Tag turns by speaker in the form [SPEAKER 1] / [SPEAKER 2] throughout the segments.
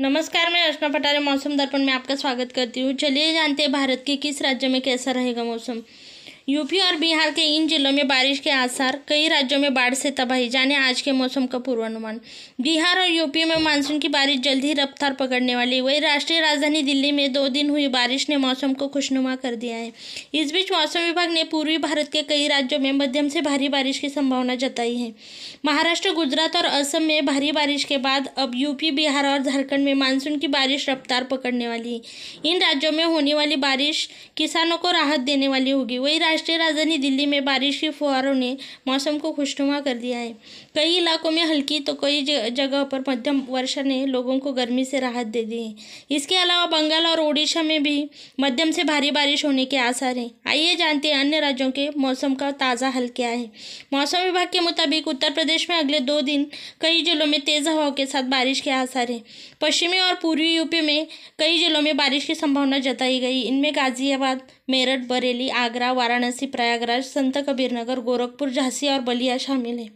[SPEAKER 1] नमस्कार मैं अर्चना पटारे मौसम दर्पण में आपका स्वागत करती हूँ चलिए जानते हैं भारत के किस राज्य में कैसा रहेगा मौसम यूपी और बिहार के इन जिलों में बारिश के आसार कई राज्यों में बाढ़ से तबाही जाने आज के मौसम का पूर्वानुमान बिहार और यूपी में मानसून की बारिश जल्द ही रफ्तार पकड़ने वाली वही राष्ट्रीय राजधानी दिल्ली में दो दिन हुई बारिश ने मौसम को खुशनुमा कर दिया है इस बीच मौसम विभाग ने पूर्वी भारत के कई राज्यों में मध्यम से भारी बारिश की संभावना जताई है महाराष्ट्र गुजरात और असम में भारी बारिश के बाद अब यूपी बिहार और झारखंड में मानसून की बारिश रफ्तार पकड़ने वाली है इन राज्यों में होने वाली बारिश किसानों को राहत देने वाली होगी वही राष्ट्रीय राजधानी दिल्ली में बारिश की फुहारों ने मौसम को खुशनुमा कर दिया है कई इलाकों में हल्की तो कई जगह पर मध्यम वर्षा ने लोगों को गर्मी से राहत दे दी है इसके अलावा बंगाल और ओडिशा में भी मध्यम से भारी बारिश होने के आसार हैं आइए जानते हैं अन्य राज्यों के मौसम का ताज़ा हल क्या है मौसम विभाग के मुताबिक उत्तर प्रदेश में अगले दो दिन कई जिलों में तेज़ हवा के साथ बारिश के आसार हैं पश्चिमी और पूर्वी यूपी में कई जिलों में बारिश की संभावना जताई गई इनमें गाजियाबाद मेरठ बरेली आगरा वाराणसी वाराणसी प्रयागराज संत कबीर नगर गोरखपुर झांसी और बलिया शामिल है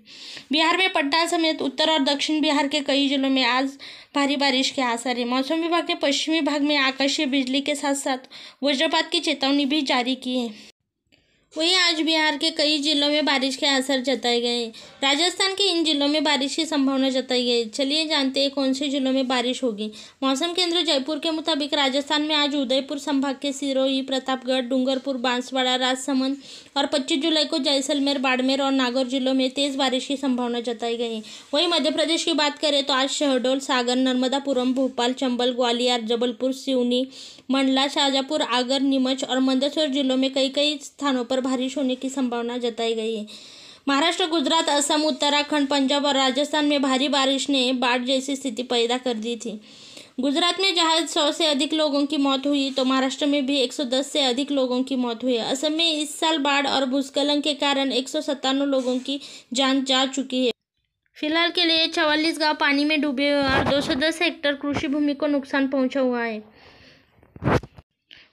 [SPEAKER 1] बिहार में पटना समेत उत्तर और दक्षिण बिहार के कई जिलों में आज भारी बारिश के आसार है मौसम विभाग ने पश्चिमी भाग में आकाशीय बिजली के साथ साथ वज्रपात की चेतावनी भी जारी की है वहीं आज बिहार के कई जिलों में बारिश के असर जताए गए हैं राजस्थान के इन जिलों में बारिश की संभावना जताई गई चलिए जानते हैं कौन से जिलों में बारिश होगी मौसम केंद्र जयपुर के मुताबिक राजस्थान में आज उदयपुर संभाग के सिरोही प्रतापगढ़ डूंगरपुर बांसवाड़ा राजसमंद और पच्चीस जुलाई को जैसलमेर बाड़मेर और नागौर जिलों में तेज़ बारिश की संभावना जताई गई है वहीं मध्य प्रदेश की बात करें तो आज शहडोल सागर नर्मदापुरम भोपाल चंबल ग्वालियर जबलपुर सिवनी मंडला शाहजहापुर आगर नीमच और मंदसौर जिलों में कई कई स्थानों पर बारिश होने की संभावना जताई गई है महाराष्ट्र गुजरात असम उत्तराखंड पंजाब और राजस्थान में भारी बारिश ने बाढ़ जैसी स्थिति पैदा कर दी थी गुजरात में जहाँ सौ से अधिक लोगों की मौत हुई तो महाराष्ट्र में भी एक से अधिक लोगों की मौत हुई असम में इस साल बाढ़ और भूस्खलन के कारण एक लोगों की जान जा चुकी है फिलहाल के लिए चवालीस गांव पानी में डूबे हुए और 210 हेक्टेयर कृषि भूमि को नुकसान पहुंचा हुआ है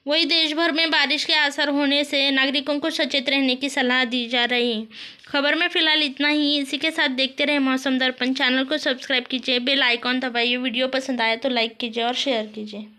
[SPEAKER 1] वहीं देश भर में बारिश के असर होने से नागरिकों को सचेत रहने की सलाह दी जा रही है खबर में फिलहाल इतना ही इसी के साथ देखते रहे मौसम दर्पण चैनल को सब्सक्राइब कीजिए बेल आइकॉन दबाइए वीडियो पसंद आया तो लाइक कीजिए और शेयर कीजिए